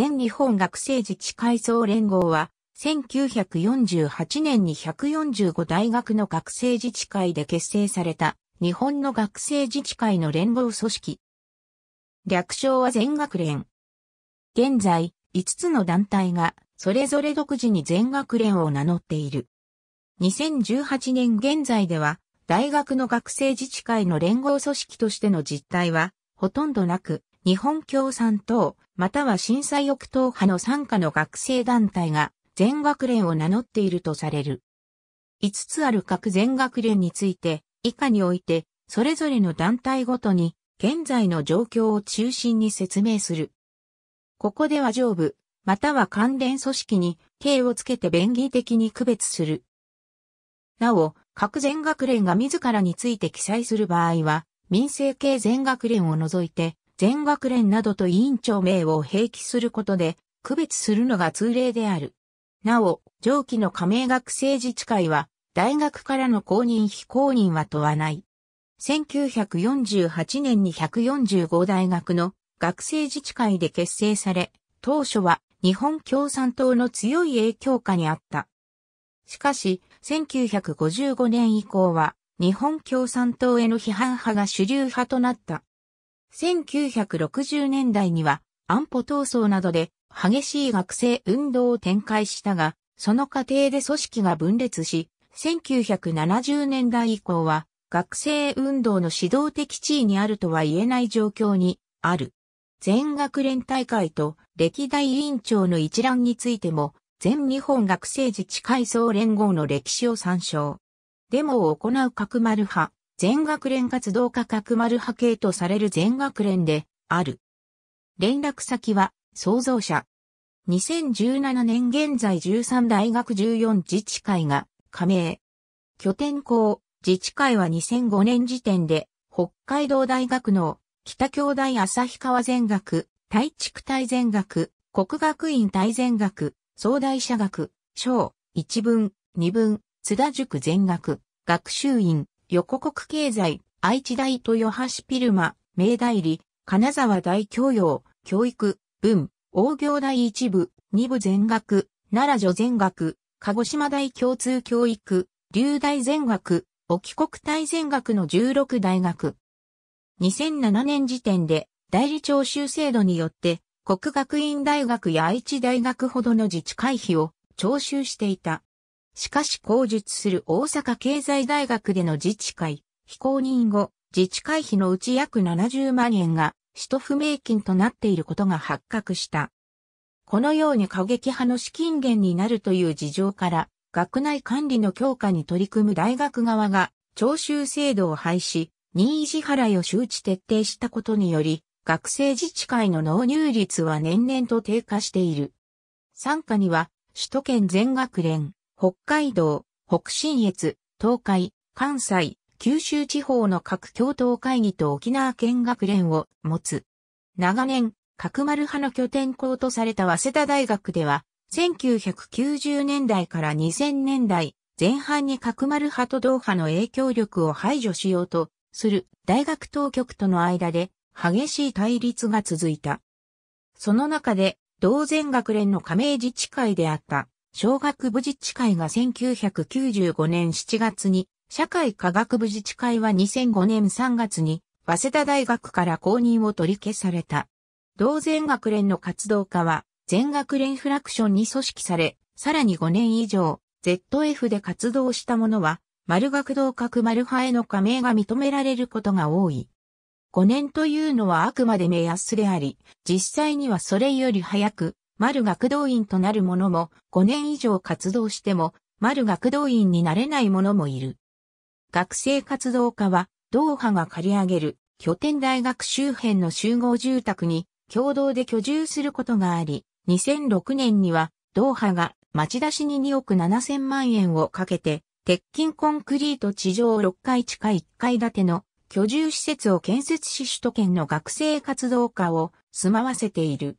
全日本学生自治会総連合は、1948年に145大学の学生自治会で結成された日本の学生自治会の連合組織。略称は全学連。現在、5つの団体がそれぞれ独自に全学連を名乗っている。2018年現在では大学の学生自治会の連合組織としての実態はほとんどなく、日本共産党、または震災翼党派の傘下の学生団体が全学連を名乗っているとされる。5つある各全学連について、以下において、それぞれの団体ごとに、現在の状況を中心に説明する。ここでは上部、または関連組織に、形をつけて便宜的に区別する。なお、各全学連が自らについて記載する場合は、民生系全学連を除いて、全学連などと委員長名を併記することで、区別するのが通例である。なお、上記の加盟学生自治会は、大学からの公認非公認は問わない。1948年に145大学の学生自治会で結成され、当初は日本共産党の強い影響下にあった。しかし、1955年以降は日本共産党への批判派が主流派となった。1960年代には安保闘争などで激しい学生運動を展開したが、その過程で組織が分裂し、1970年代以降は学生運動の指導的地位にあるとは言えない状況にある。全学連大会と歴代委員長の一覧についても、全日本学生自治会総連合の歴史を参照。デモを行う角丸派、全学連活動家角丸派系とされる全学連である。連絡先は創造者。2017年現在13大学14自治会が加盟。拠点校、自治会は2005年時点で北海道大学の北京大旭川全学、大地区大全学、国学院大全学、総大社学、小、一文、二文、津田塾全学、学習院、横国経済、愛知大豊橋ピルマ、明大理、金沢大教養、教育、文、大行大一部、二部全学、奈良女全学、鹿児島大共通教育、流大全学、沖国大全学の16大学。2007年時点で、代理徴収制度によって、国学院大学や愛知大学ほどの自治会費を徴収していた。しかし口述する大阪経済大学での自治会、非公認後、自治会費のうち約70万円が、使途不明金となっていることが発覚した。このように過激派の資金源になるという事情から、学内管理の強化に取り組む大学側が、徴収制度を廃止、任意支払いを周知徹底したことにより、学生自治会の納入率は年々と低下している。参加には、首都圏全学連、北海道、北信越、東海、関西、九州地方の各共同会議と沖縄県学連を持つ。長年、角丸派の拠点校とされた早稲田大学では、1990年代から2000年代前半に角丸派と同派の影響力を排除しようとする大学当局との間で激しい対立が続いた。その中で、同前学連の加盟自治会であった小学部自治会が1995年7月に、社会科学部自治会は2005年3月に、早稲田大学から公認を取り消された。同全学連の活動家は、全学連フラクションに組織され、さらに5年以上、ZF で活動した者は、丸学同格丸派への加盟が認められることが多い。5年というのはあくまで目安であり、実際にはそれより早く、丸学童院となる者も、5年以上活動しても、丸学童院になれない者もいる。学生活動家は、同派が借り上げる、拠点大学周辺の集合住宅に、共同で居住することがあり、2006年には、同派が町出しに2億7千万円をかけて、鉄筋コンクリート地上6階地下1階建ての居住施設を建設し首都圏の学生活動家を住まわせている。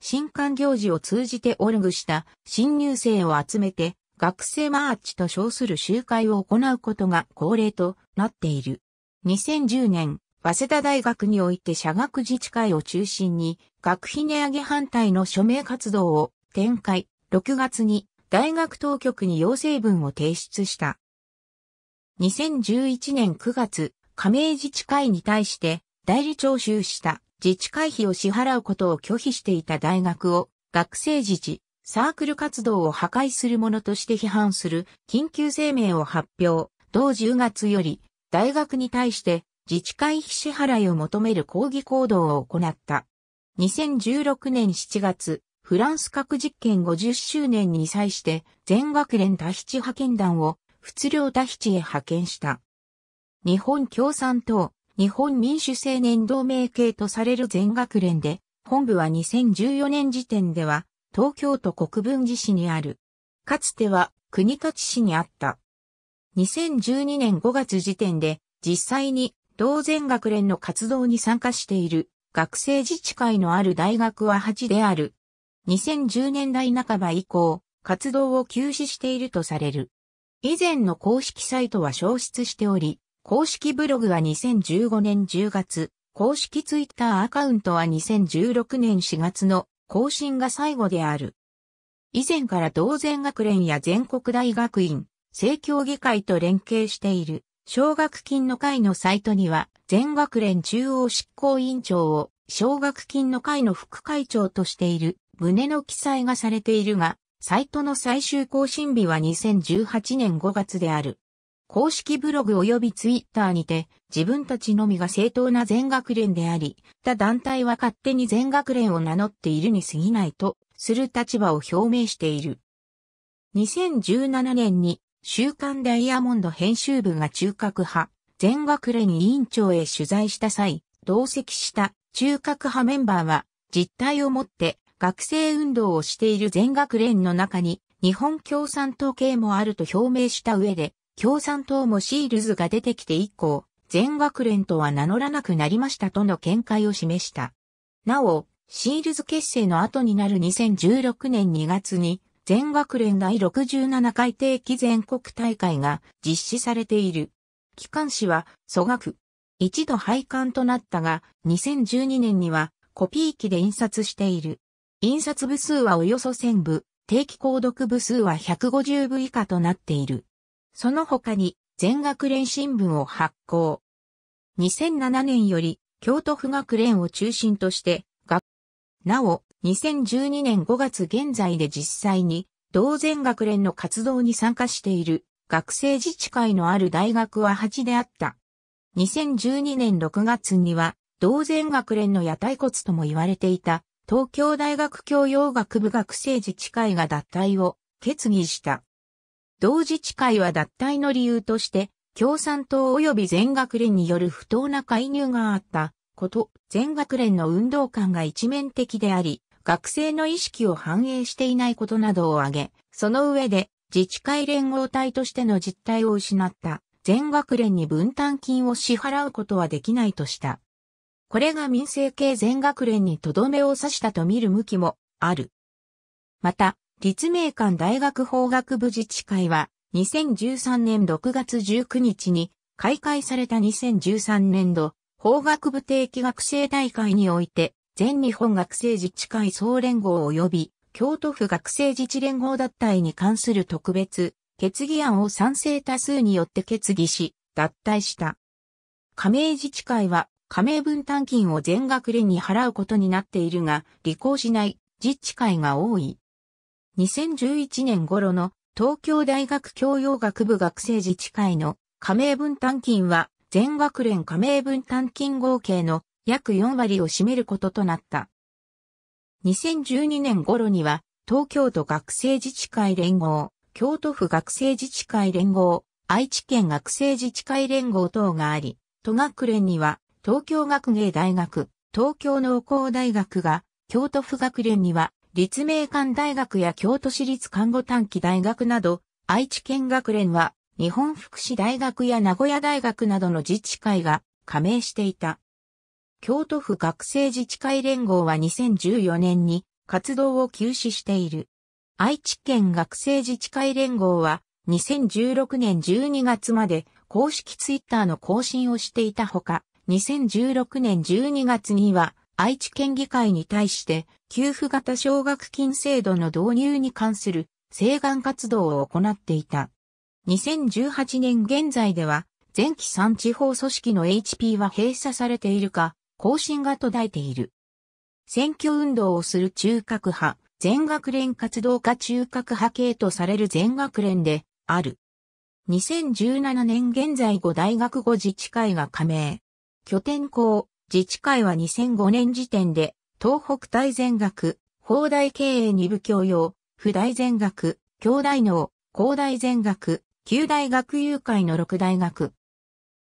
新官行事を通じてオルグした新入生を集めて学生マーチと称する集会を行うことが恒例となっている。2010年、早稲田大学において社学自治会を中心に学費値上げ反対の署名活動を展開、6月に大学当局に要請文を提出した。2011年9月、加盟自治会に対して代理徴収した自治会費を支払うことを拒否していた大学を学生自治、サークル活動を破壊するものとして批判する緊急声明を発表。同10月より大学に対して自治会費支払いを求める抗議行動を行った。2016年7月、フランス核実験50周年に際して全学連多七派遣団を仏良多七へ派遣した。日本共産党日本民主青年同盟系とされる全学連で、本部は2014年時点では、東京都国分寺市にある。かつては、国立市にあった。2012年5月時点で、実際に、同全学連の活動に参加している、学生自治会のある大学は8である。2010年代半ば以降、活動を休止しているとされる。以前の公式サイトは消失しており、公式ブログは2015年10月、公式ツイッターアカウントは2016年4月の更新が最後である。以前から同然学連や全国大学院、政協議会と連携している、奨学金の会のサイトには、全学連中央執行委員長を、奨学金の会の副会長としている、旨の記載がされているが、サイトの最終更新日は2018年5月である。公式ブログ及びツイッターにて、自分たちのみが正当な全学連であり、他団体は勝手に全学連を名乗っているに過ぎないと、する立場を表明している。2017年に、週刊ダイヤモンド編集部が中核派、全学連委員長へ取材した際、同席した中核派メンバーは、実態をもって学生運動をしている全学連の中に、日本共産党系もあると表明した上で、共産党もシールズが出てきて以降、全学連とは名乗らなくなりましたとの見解を示した。なお、シールズ結成の後になる2016年2月に、全学連第67回定期全国大会が実施されている。機関誌は、祖学。一度廃刊となったが、2012年にはコピー機で印刷している。印刷部数はおよそ1000部、定期購読部数は150部以下となっている。その他に全学連新聞を発行。2007年より京都府学連を中心として、学、なお、2012年5月現在で実際に同全学連の活動に参加している学生自治会のある大学は8であった。2012年6月には同全学連の屋台骨とも言われていた東京大学教養学部学生自治会が脱退を決議した。同自治会は脱退の理由として、共産党及び全学連による不当な介入があったこと、全学連の運動官が一面的であり、学生の意識を反映していないことなどを挙げ、その上で自治会連合体としての実態を失った全学連に分担金を支払うことはできないとした。これが民生系全学連にとどめを刺したと見る向きもある。また、立命館大学法学部自治会は、2013年6月19日に開会された2013年度法学部定期学生大会において全日本学生自治会総連合及び京都府学生自治連合脱退に関する特別決議案を賛成多数によって決議し脱退した。加盟自治会は加盟分担金を全額連に払うことになっているが履行しない自治会が多い。2011年頃の東京大学教養学部学生自治会の加盟分担金は全学連加盟分担金合計の約4割を占めることとなった。2012年頃には東京都学生自治会連合、京都府学生自治会連合、愛知県学生自治会連合等があり、都学連には東京学芸大学、東京農工大学が、京都府学連には立命館大学や京都市立看護短期大学など、愛知県学連は、日本福祉大学や名古屋大学などの自治会が加盟していた。京都府学生自治会連合は2014年に活動を休止している。愛知県学生自治会連合は2016年12月まで公式ツイッターの更新をしていたほか、2016年12月には愛知県議会に対して、給付型奨学金制度の導入に関する請願活動を行っていた。2018年現在では、全期3地方組織の HP は閉鎖されているか、更新が途絶えている。選挙運動をする中核派、全学連活動家中核派系とされる全学連で、ある。2017年現在5大学5自治会が加盟。拠点校、自治会は2005年時点で、東北大全学、法大経営二部教養、府大全学、京大能、高大全学、旧大学友会の六大学。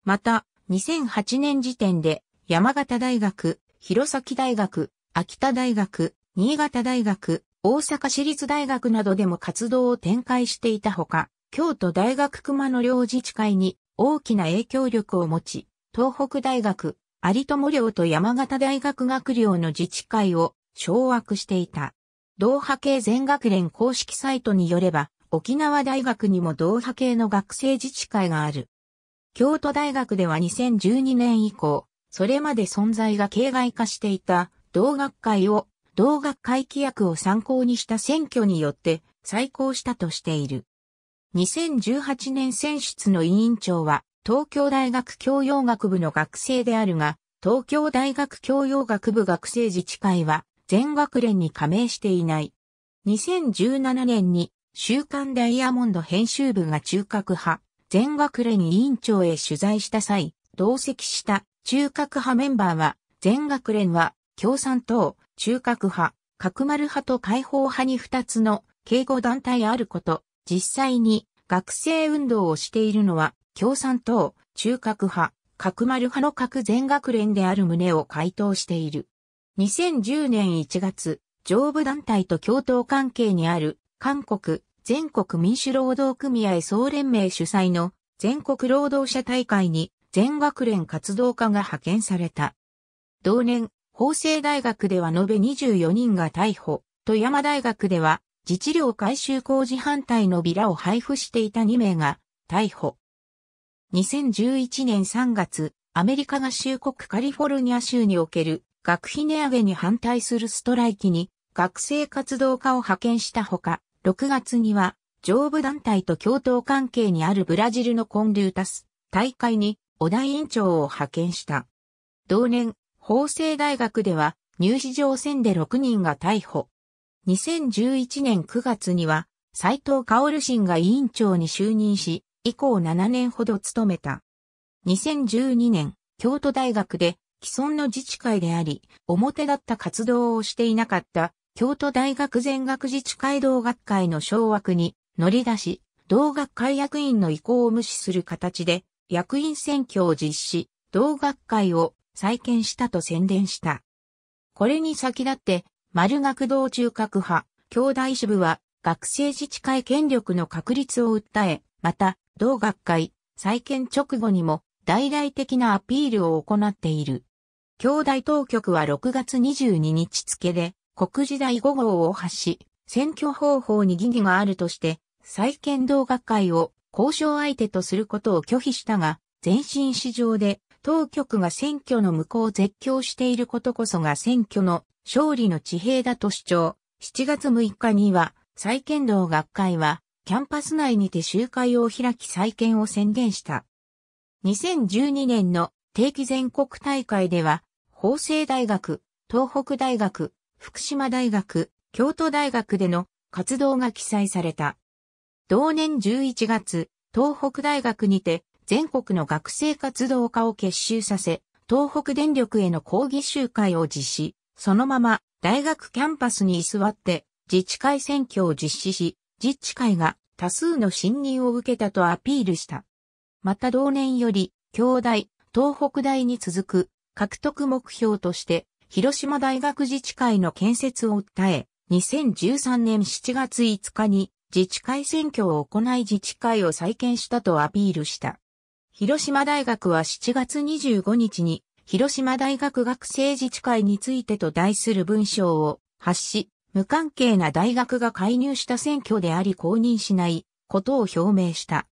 また、2008年時点で、山形大学、弘前大学、秋田大学、新潟大学、大阪市立大学などでも活動を展開していたほか、京都大学熊野両自治会に大きな影響力を持ち、東北大学、有友寮と山形大学学寮の自治会を掌握していた。同派系全学連公式サイトによれば、沖縄大学にも同派系の学生自治会がある。京都大学では2012年以降、それまで存在が形骸化していた同学会を同学会規約を参考にした選挙によって再考したとしている。2018年選出の委員長は東京大学教養学部の学生であるが、東京大学教養学部学生自治会は、全学連に加盟していない。2017年に、週刊ダイヤモンド編集部が中核派、全学連委員長へ取材した際、同席した中核派メンバーは、全学連は共産党、中核派、角丸派と解放派に2つの敬語団体あること、実際に学生運動をしているのは共産党、中核派、核丸派の核全学連である旨を回答している。2010年1月、上部団体と共闘関係にある韓国全国民主労働組合総連盟主催の全国労働者大会に全学連活動家が派遣された。同年、法政大学では延べ24人が逮捕、富山大学では自治領改修工事反対のビラを配布していた2名が逮捕。2011年3月、アメリカ合衆国カリフォルニア州における学費値上げに反対するストライキに学生活動家を派遣したほか、6月には上部団体と共闘関係にあるブラジルのコンリュータス大会に小田委員長を派遣した。同年、法政大学では入試上選で6人が逮捕。2011年9月には、斉藤薫氏が委員長に就任し、以降7年ほど務めた。2012年、京都大学で既存の自治会であり、表だった活動をしていなかった京都大学全学自治会同学会の掌握に乗り出し、同学会役員の意向を無視する形で役員選挙を実施、同学会を再建したと宣伝した。これに先立って、丸学道中核派、兄弟支部は学生自治会権力の確立を訴え、また、同学会、再建直後にも大々的なアピールを行っている。兄弟当局は6月22日付で、国時代5号を発し、選挙方法に疑義があるとして、再建同学会を交渉相手とすることを拒否したが、前進市場で当局が選挙の無効を絶叫していることこそが選挙の勝利の地平だと主張。7月6日には、再建同学会はキャンパス内にて集会を開き再建を宣言した。2012年の定期全国大会では、法政大学、東北大学、福島大学、京都大学での活動が記載された。同年11月、東北大学にて全国の学生活動家を結集させ、東北電力への抗議集会を実施、そのまま大学キャンパスに居座って自治会選挙を実施し、自治会が多数の信任を受けたとアピールした。また同年より、京大、東北大に続く獲得目標として、広島大学自治会の建設を訴え、2013年7月5日に自治会選挙を行い自治会を再建したとアピールした。広島大学は7月25日に広島大学学生自治会についてと題する文章を発し、無関係な大学が介入した選挙であり公認しないことを表明した。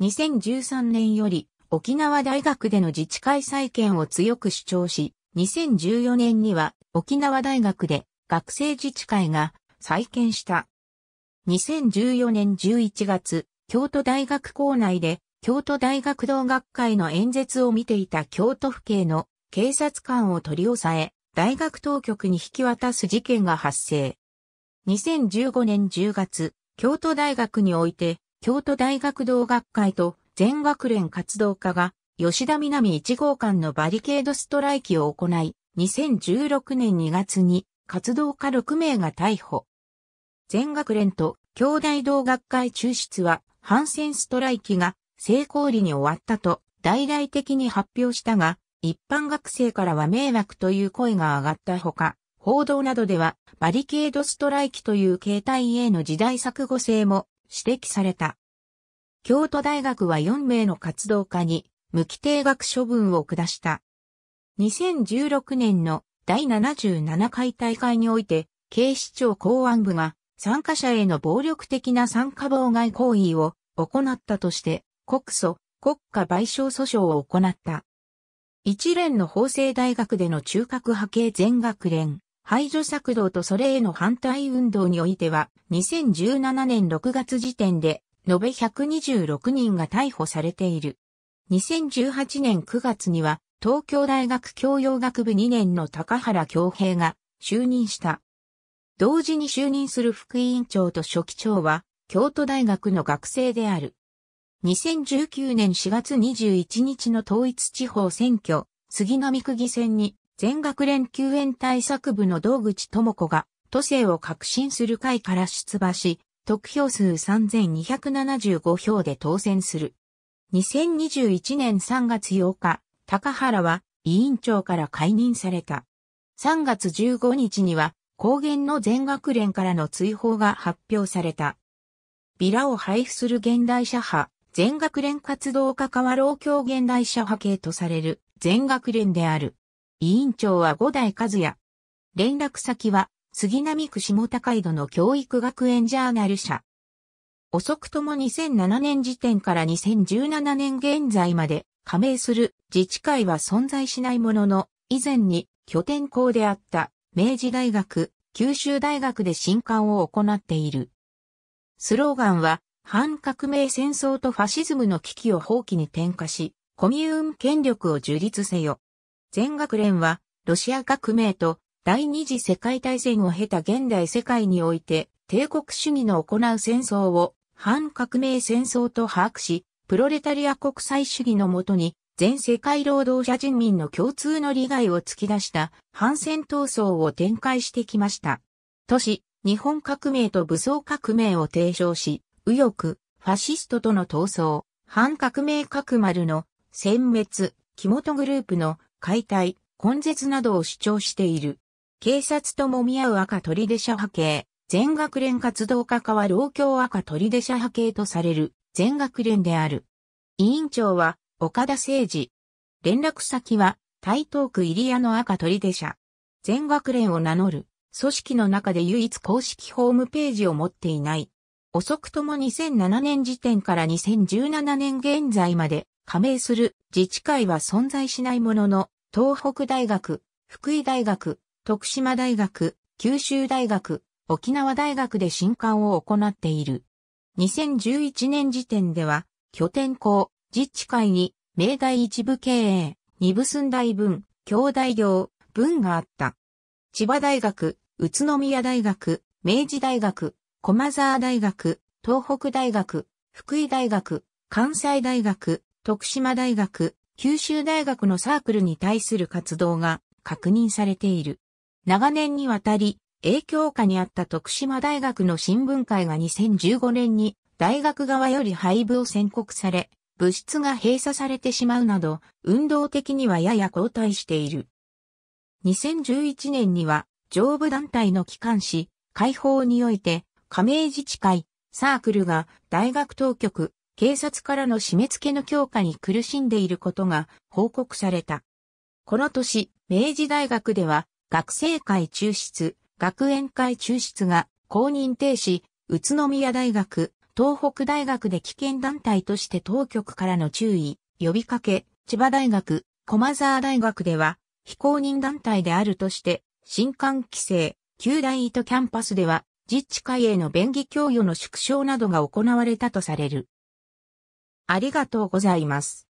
2013年より沖縄大学での自治会再建を強く主張し、2014年には沖縄大学で学生自治会が再建した。2014年11月、京都大学校内で京都大学同学会の演説を見ていた京都府警の警察官を取り押さえ、大学当局に引き渡す事件が発生。2015年10月、京都大学において、京都大学同学会と全学連活動家が、吉田南1号館のバリケードストライキを行い、2016年2月に活動家6名が逮捕。全学連と京大同学会抽出は反戦ストライキが成功裏に終わったと大々的に発表したが、一般学生からは迷惑という声が上がったほか、報道などではバリケードストライキという形態への時代錯誤性も指摘された。京都大学は4名の活動家に無期定額処分を下した。2016年の第77回大会において、警視庁公安部が参加者への暴力的な参加妨害行為を行ったとして、告訴、国家賠償訴訟を行った。一連の法政大学での中核派系全学連、排除策動とそれへの反対運動においては、2017年6月時点で、延べ126人が逮捕されている。2018年9月には、東京大学教養学部2年の高原京平が就任した。同時に就任する副委員長と書記長は、京都大学の学生である。2019年4月21日の統一地方選挙、杉並区議選に、全学連救援対策部の道口智子が、都政を革新する会から出馬し、得票数3275票で当選する。2021年3月8日、高原は委員長から解任された。3月15日には、高原の全学連からの追放が発表された。ビラを配布する現代社派、全学連活動家川老教現代社派系とされる全学連である。委員長は五代和也。連絡先は杉並区下高井戸の教育学園ジャーナル社。遅くとも2007年時点から2017年現在まで加盟する自治会は存在しないものの、以前に拠点校であった明治大学、九州大学で新刊を行っている。スローガンは反革命戦争とファシズムの危機を放棄に転化し、コミューン権力を樹立せよ。全学連は、ロシア革命と第二次世界大戦を経た現代世界において、帝国主義の行う戦争を反革命戦争と把握し、プロレタリア国際主義のもとに、全世界労働者人民の共通の利害を突き出した反戦闘争を展開してきました。都市、日本革命と武装革命を提唱し、右翼、ファシストとの闘争、反革命革丸の殲滅、木本グループの解体、根絶などを主張している。警察ともみ合う赤取出社派系、全学連活動家化は老教赤取出社派系とされる全学連である。委員長は岡田誠二。連絡先は台東区入谷の赤取出社。全学連を名乗る組織の中で唯一公式ホームページを持っていない遅くとも2007年時点から2017年現在まで加盟する自治会は存在しないものの、東北大学、福井大学、徳島大学、九州大学、沖縄大学で新刊を行っている。2011年時点では、拠点校、自治会に、明大一部経営、二部寸大分、京大行、文があった。千葉大学、宇都宮大学、明治大学、駒沢大学、東北大学、福井大学、関西大学、徳島大学、九州大学のサークルに対する活動が確認されている。長年にわたり、影響下にあった徳島大学の新聞会が2015年に大学側より廃部を宣告され、物質が閉鎖されてしまうなど、運動的にはやや後退している。2011年には、上部団体の機関紙、解放において、加盟自治会、サークルが大学当局、警察からの締め付けの強化に苦しんでいることが報告された。この年、明治大学では学生会中出、学園会中出が公認停止、宇都宮大学、東北大学で危険団体として当局からの注意、呼びかけ、千葉大学、駒沢大学では非公認団体であるとして、新刊規制、旧大糸キャンパスでは自治会への便宜供与の縮小などが行われたとされる。ありがとうございます。